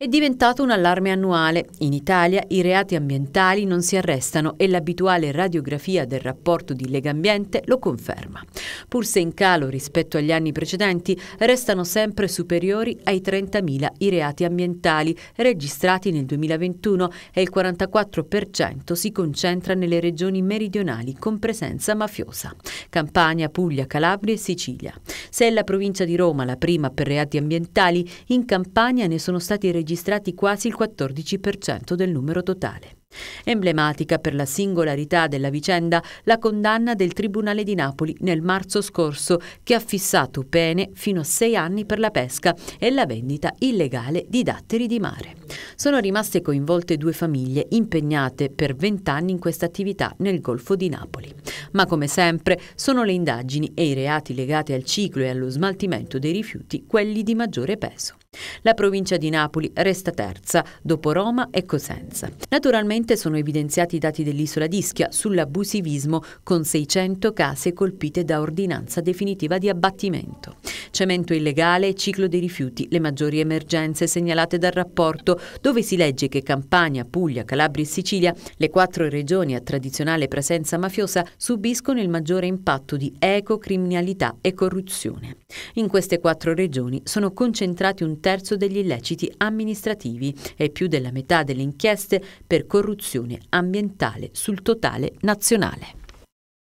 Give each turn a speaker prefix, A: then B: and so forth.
A: È diventato un allarme annuale. In Italia i reati ambientali non si arrestano e l'abituale radiografia del rapporto di Legambiente lo conferma. Pur se in calo rispetto agli anni precedenti, restano sempre superiori ai 30.000 i reati ambientali registrati nel 2021 e il 44% si concentra nelle regioni meridionali con presenza mafiosa. Campania, Puglia, Calabria e Sicilia. Se è la provincia di Roma la prima per reati ambientali, in Campania ne sono stati registrati registrati quasi il 14% del numero totale. Emblematica per la singolarità della vicenda la condanna del Tribunale di Napoli nel marzo scorso, che ha fissato pene fino a sei anni per la pesca e la vendita illegale di datteri di mare. Sono rimaste coinvolte due famiglie impegnate per vent'anni in questa attività nel Golfo di Napoli. Ma come sempre sono le indagini e i reati legati al ciclo e allo smaltimento dei rifiuti quelli di maggiore peso. La provincia di Napoli resta terza, dopo Roma e Cosenza. Naturalmente sono evidenziati i dati dell'isola d'Ischia sull'abusivismo con 600 case colpite da ordinanza definitiva di abbattimento. Cemento illegale e ciclo dei rifiuti, le maggiori emergenze segnalate dal rapporto, dove si legge che Campania, Puglia, Calabria e Sicilia, le quattro regioni a tradizionale presenza mafiosa, subiscono il maggiore impatto di ecocriminalità e corruzione. In queste quattro regioni sono concentrati un terzo terzo degli illeciti amministrativi e più della metà delle inchieste per corruzione ambientale sul totale nazionale.